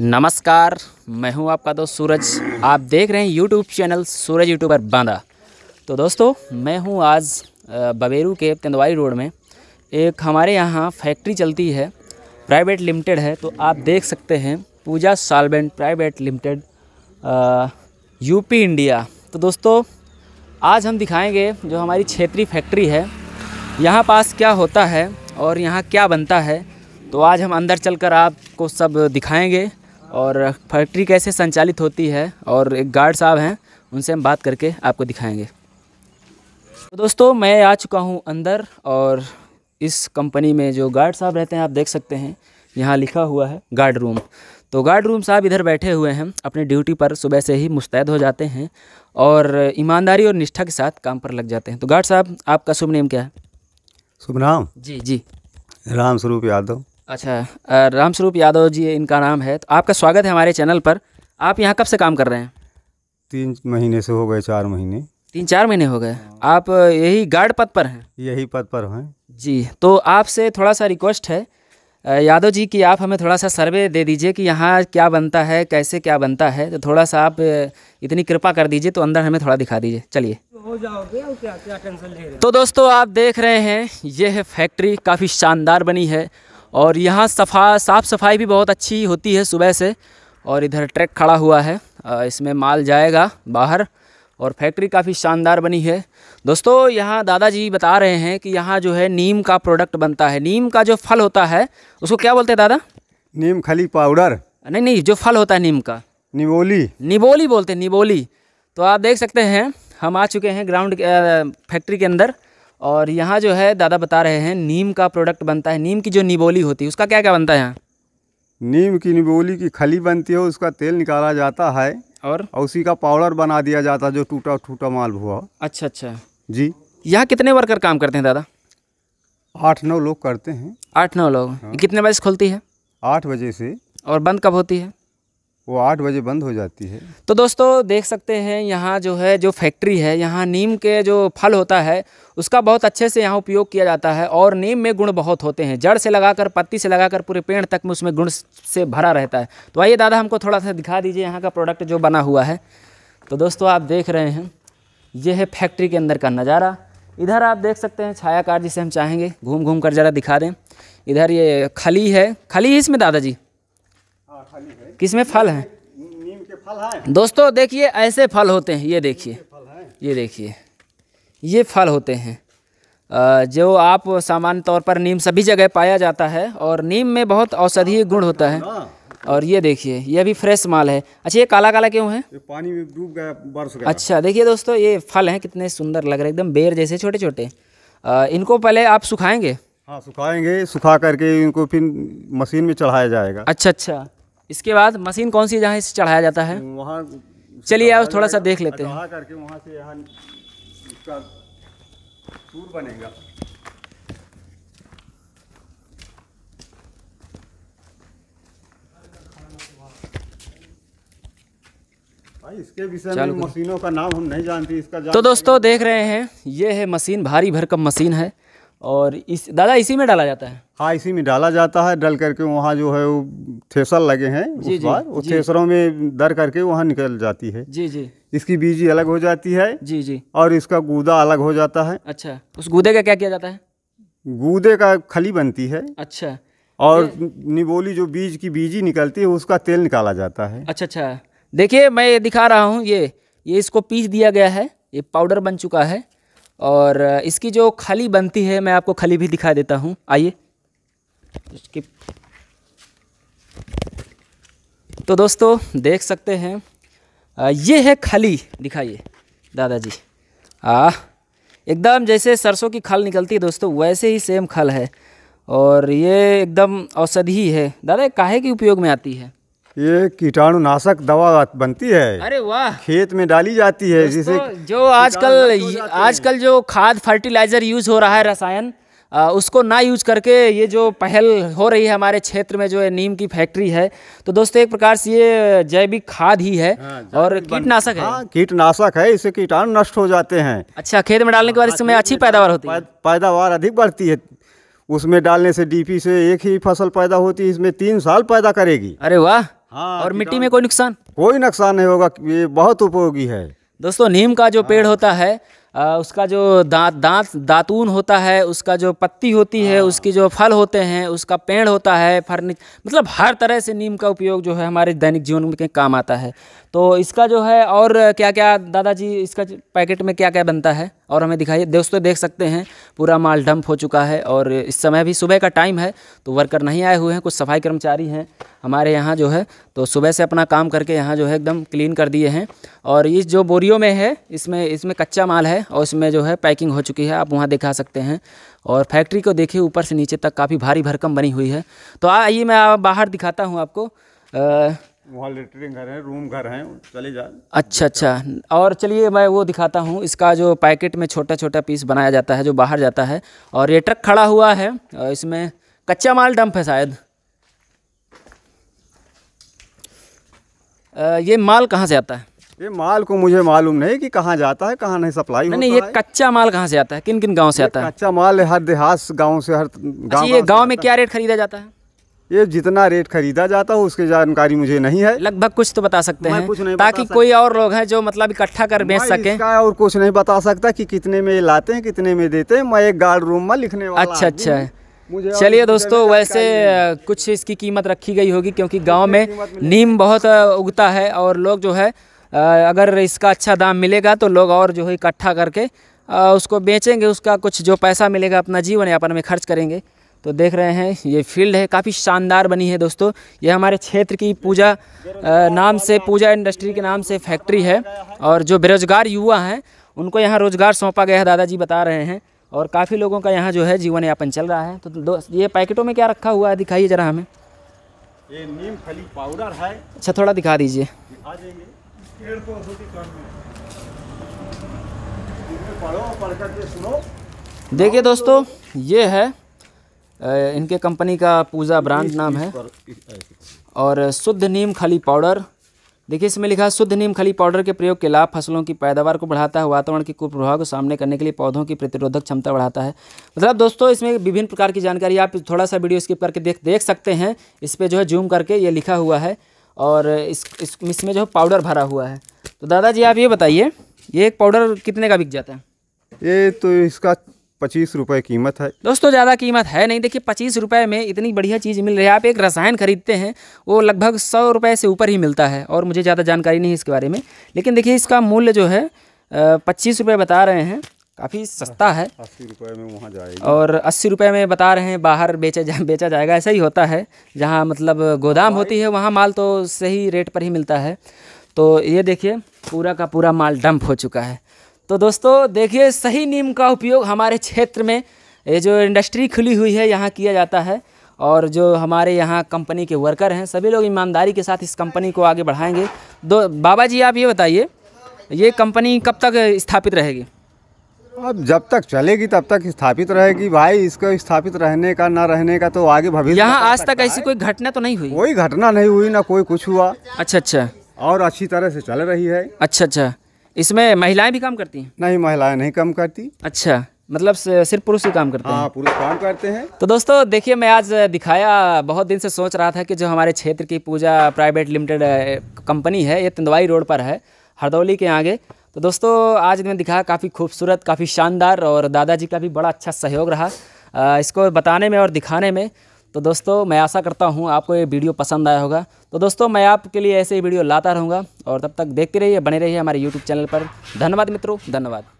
नमस्कार मैं हूं आपका दोस्त सूरज आप देख रहे हैं YouTube channel Suraj YouTuber Banda तो दोस्तों मैं हूं आज बबेरू के तेंदवाई रोड में एक हमारे यहाँ फैक्ट्री चलती है प्राइवेट लिमिटेड है तो आप देख सकते हैं Pooja solvent private limited UP India तो दोस्तों आज हम दिखाएँगे जो हमारी क्षेत्रीय फैक्ट्री है यहाँ पास क्या होता है और यहाँ क्या बनता है तो आज हम अंदर चलकर आपको सब दिखाएंगे और फैक्ट्री कैसे संचालित होती है और एक गार्ड साहब हैं उनसे हम बात करके आपको दिखाएंगे तो दोस्तों मैं आ चुका हूँ अंदर और इस कंपनी में जो गार्ड साहब रहते हैं आप देख सकते हैं यहाँ लिखा हुआ है गार्ड रूम तो गार्ड रूम साहब इधर बैठे हुए हैं अपनी ड्यूटी पर सुबह से ही मुस्तैद हो जाते हैं और ईमानदारी और निष्ठा के साथ काम पर लग जाते हैं तो गार्ड साहब आपका शुभ नेम क्या है शुभ नाम जी जी राम स्वरूप यादव अच्छा रामस्वरूप यादव जी इनका नाम है तो आपका स्वागत है हमारे चैनल पर आप यहाँ कब से काम कर रहे हैं तीन महीने से हो गए चार महीने तीन चार महीने हो गए आप यही गार्ड पद पर हैं यही पद पर हैं जी तो आपसे थोड़ा सा रिक्वेस्ट है यादव जी कि आप हमें थोड़ा सा सर्वे दे दीजिए कि यहाँ क्या बनता है कैसे क्या बनता है तो थोड़ा सा आप इतनी कृपा कर दीजिए तो अंदर हमें थोड़ा दिखा दीजिए चलिए हो जाओगे क्या क्या टेंशन ले रहे तो दोस्तों आप देख रहे हैं ये है फैक्ट्री काफ़ी शानदार बनी है और यहाँ सफा साफ़ सफाई भी बहुत अच्छी होती है सुबह से और इधर ट्रैक खड़ा हुआ है इसमें माल जाएगा बाहर और फैक्ट्री काफ़ी शानदार बनी है दोस्तों यहाँ दादाजी बता रहे हैं कि यहाँ जो है नीम का प्रोडक्ट बनता है नीम का जो फल होता है उसको क्या बोलते हैं दादा नीम खली पाउडर नहीं नहीं जो फल होता है नीम का निबोली निबोली बोलते हैं निबोली तो आप देख सकते हैं हम आ चुके हैं ग्राउंड फैक्ट्री के अंदर और यहाँ जो है दादा बता रहे हैं नीम का प्रोडक्ट बनता है नीम की जो निबोली होती है उसका क्या क्या बनता है यहाँ नीम की निबोली की खली बनती है उसका तेल निकाला जाता है और उसी का पाउडर बना दिया जाता है जो टूटा टूटा माल हुआ अच्छा अच्छा जी यहाँ कितने वर्कर काम करते हैं दादा आठ नौ लोग करते हैं आठ नौ लोग हाँ। कितने बजे खुलती है आठ बजे से और बंद कब होती है वो आठ बजे बंद हो जाती है तो दोस्तों देख सकते हैं यहाँ जो है जो फैक्ट्री है यहाँ नीम के जो फल होता है उसका बहुत अच्छे से यहाँ उपयोग किया जाता है और नीम में गुण बहुत होते हैं जड़ से लगाकर पत्ती से लगाकर पूरे पेड़ तक में उसमें गुण से भरा रहता है तो आइए दादा हमको थोड़ा सा दिखा दीजिए यहाँ का प्रोडक्ट जो बना हुआ है तो दोस्तों आप देख रहे हैं ये है फैक्ट्री के अंदर का नज़ारा इधर आप देख सकते हैं छायाकार जिसे हम चाहेंगे घूम घूम कर ज़रा दिखा दें इधर ये खली है खली है इसमें दादाजी किसमें फल है दोस्तों देखिए ऐसे फल होते हैं ये देखिए ये देखिए ये फल होते हैं जो आप सामान्य तौर पर नीम सभी जगह पाया जाता है और नीम में बहुत औषधीय गुण होता है हाँ। और ये देखिए ये भी फ्रेश माल है अच्छा ये काला काला क्यों है ये पानी में डूब गया बरस गया अच्छा देखिए दोस्तों ये फल हैं कितने सुंदर लग रहे हैं एकदम बेर जैसे छोटे छोटे इनको पहले आप सुखाएंगे हाँ सुखाएंगे सुखा करके इनको फिर मशीन में चढ़ाया जाएगा अच्छा अच्छा इसके बाद मशीन कौन सी जहाँ इसे चढ़ाया जाता है वहाँ चलिए आप थोड़ा सा देख लेते हैं करके वहाँ से यहाँ इसका टूर बनेगा इसके विषय में मशीनों का नाम हम नहीं जानते इसका तो दोस्तों देख रहे हैं ये है मशीन भारी भरकम मशीन है और इस दादा इसी में डाला जाता है हाँ इसी में डाला जाता है डल करके वहाँ जो है वो थेसर लगे हैं जी उस जी, बार थेसरों में दर करके वहाँ निकल जाती है जी जी इसकी बीजी अलग हो जाती है जी जी और इसका गूदा अलग हो जाता है अच्छा उस गूदे का क्या किया जाता है गूदे का खली बनती है अच्छा और निबोली जो बीज की बीजी निकलती है उसका तेल निकाला जाता है अच्छा अच्छा देखिए मैं ये दिखा रहा हूँ ये ये इसको पीस दिया गया है ये पाउडर बन चुका है और इसकी जो खली बनती है मैं आपको खली भी दिखा देता हूँ आइए इसकी तो दोस्तों देख सकते हैं ये है खली दिखाइए दादाजी आ एकदम जैसे सरसों की खल निकलती है दोस्तों वैसे ही सेम खल है और ये एकदम औषधि है दादा काहे के उपयोग में आती है ये कीटाणुनाशक दवा बनती है अरे वाह खेत में डाली जाती है जिसे जो आजकल आजकल जो खाद फर्टिलाइजर यूज हो रहा है रसायन उसको ना यूज करके ये जो पहल हो रही है हमारे क्षेत्र में जो नीम की फैक्ट्री है तो दोस्तों एक प्रकार से ये जैविक खाद ही है हाँ, और कीटनाशक है हाँ, कीटनाशक है इससे कीटाणु नष्ट हो जाते हैं अच्छा खेत में डालने के बाद हाँ, इसमें अच्छी पैदावार होती है पैदावार अधिक बढ़ती है उसमें डालने से डीपी से एक ही फसल पैदा होती है इसमें तीन साल पैदा करेगी अरे वाह हाँ और मिट्टी में कोई नुकसान कोई नुकसान नहीं होगा ये बहुत उपयोगी है दोस्तों नीम का जो पेड़ होता है उसका जो दांत दांत दातून होता है उसका जो पत्ती होती है हाँ। उसकी जो फल होते हैं उसका पेड़ होता है फर्नीचर मतलब हर तरह से नीम का उपयोग जो है हमारे दैनिक जीवन में काम आता है तो इसका जो है और क्या क्या दादाजी इसका पैकेट में क्या क्या बनता है और हमें दिखाइए दोस्तों तो देख सकते हैं पूरा माल डंप हो चुका है और इस समय भी सुबह का टाइम है तो वर्कर नहीं आए हुए हैं कुछ सफाई कर्मचारी हैं हमारे यहाँ जो है तो सुबह से अपना काम करके यहाँ जो है एकदम क्लीन कर दिए हैं और इस जो बोरियों में है इसमें इसमें कच्चा माल है है और इसमें जो है पैकिंग हो चुकी है आप वहाँ दिखा सकते हैं और फैक्ट्री को देखिए ऊपर से नीचे तक काफ़ी भारी भरकम बनी हुई है तो आइए मैं बाहर दिखाता हूँ आपको वहाँ लेटरिन घर है रूम घर है चले जा अच्छा अच्छा और चलिए मैं वो दिखाता हूँ इसका जो पैकेट में छोटा छोटा पीस बनाया जाता है जो बाहर जाता है और ये ट्रक खड़ा हुआ है और इसमें कच्चा माल डंप है शायद ये माल कहाँ से आता है ये माल को मुझे मालूम नहीं कि कहाँ जाता है कहाँ नहीं सप्लाई नहीं, नहीं ये कच्चा माल कहाँ से आता है किन किन गाँव से आता है कच्चा माल हर देहास गाँव से हर गाँव अच्छा, ये गाँव में क्या रेट खरीदा जाता है ये जितना रेट खरीदा जाता है उसकी जानकारी मुझे नहीं है लगभग कुछ तो बता सकते हैं कुछ नहीं ताकि कोई और लोग हैं जो मतलब इकट्ठा कर बेच सके और कुछ नहीं बता सकता कि कितने में लाते हैं कितने में देते हैं मैं एक गार्ड रूम में लिखने वाला अच्छा अच्छा चलिए दोस्तों वैसे कुछ इसकी कीमत रखी गई होगी क्योंकि गांव में नीम बहुत उगता है और लोग जो है अगर इसका अच्छा दाम मिलेगा तो लोग और जो है इकट्ठा करके उसको बेचेंगे उसका कुछ जो पैसा मिलेगा अपना जीवन यापन में खर्च करेंगे तो देख रहे हैं ये फील्ड है काफ़ी शानदार बनी है दोस्तों ये हमारे क्षेत्र की पूजा नाम से पूजा इंडस्ट्री के नाम से फैक्ट्री है और जो बेरोजगार युवा हैं उनको यहाँ रोज़गार सौंपा गया है दादाजी बता रहे हैं और काफ़ी लोगों का यहाँ जो है जीवन यापन चल रहा है तो दोस्त ये पैकेटों में क्या रखा हुआ है दिखाइए ज़रा हमें ये नीम फली पाउडर है अच्छा थोड़ा दिखा दीजिए दिखा देखिए दोस्तों ये है इनके कंपनी का पूजा ब्रांड नाम है और शुद्ध नीम खली पाउडर देखिए इसमें लिखा है शुद्ध नीम खली पाउडर के प्रयोग के लाभ फसलों की पैदावार को बढ़ाता है वातावरण के कुप्रभाव को सामने करने के लिए पौधों की प्रतिरोधक क्षमता बढ़ाता है मतलब दोस्तों इसमें विभिन्न प्रकार की जानकारी आप थोड़ा सा वीडियो स्किप करके देख देख सकते हैं इस पर जो है जूम करके ये लिखा हुआ है और इस इस इसमें जो पाउडर भरा हुआ है तो दादाजी आप ये बताइए ये एक पाउडर कितने का बिक जाता है ये तो इसका पच्चीस रुपये कीमत है दोस्तों ज़्यादा कीमत है नहीं देखिए पच्चीस रुपये में इतनी बढ़िया चीज़ मिल रही है आप एक रसायन खरीदते हैं वो लगभग सौ रुपये से ऊपर ही मिलता है और मुझे ज़्यादा जानकारी नहीं है इसके बारे में लेकिन देखिए इसका मूल्य जो है पच्चीस रुपये बता रहे हैं काफ़ी हाँ, सस्ता है अस्सी रुपये में वहाँ जाए और अस्सी रुपये में बता रहे हैं बाहर बेचा जा बेचा जाएगा ऐसा ही होता है जहाँ मतलब गोदाम होती है वहाँ माल तो सही रेट पर ही मिलता है तो ये देखिए पूरा का पूरा माल डंप हो चुका है तो दोस्तों देखिए सही नीम का उपयोग हमारे क्षेत्र में ये जो इंडस्ट्री खुली हुई है यहाँ किया जाता है और जो हमारे यहाँ कंपनी के वर्कर हैं सभी लोग ईमानदारी के साथ इस कंपनी को आगे बढ़ाएंगे दो बाबा जी आप ये बताइए ये कंपनी कब तक स्थापित रहेगी तो अब जब तक चलेगी तब तक स्थापित रहेगी भाई इसको स्थापित रहने का ना रहने का तो आगे भविष्य यहाँ आज तक ऐसी कोई घटना तो नहीं हुई कोई घटना नहीं हुई ना कोई कुछ हुआ अच्छा अच्छा और अच्छी तरह से चल रही है अच्छा अच्छा इसमें महिलाएं भी काम करती हैं नहीं महिलाएं नहीं काम करती अच्छा मतलब सिर्फ पुरुष ही काम करते हैं हाँ पुरुष काम करते हैं तो दोस्तों देखिए मैं आज दिखाया बहुत दिन से सोच रहा था कि जो हमारे क्षेत्र की पूजा प्राइवेट लिमिटेड कंपनी है ये तंदवाई रोड पर है हरदौली के आगे तो दोस्तों आज मैं दिखाया काफ़ी खूबसूरत काफ़ी शानदार और दादाजी का भी बड़ा अच्छा सहयोग रहा इसको बताने में और दिखाने में तो दोस्तों मैं आशा करता हूँ आपको ये वीडियो पसंद आया होगा तो दोस्तों मैं आपके लिए ऐसे ही वीडियो लाता रहूँगा और तब तक देखते रहिए बने रहिए हमारे यूट्यूब चैनल पर धन्यवाद मित्रों धन्यवाद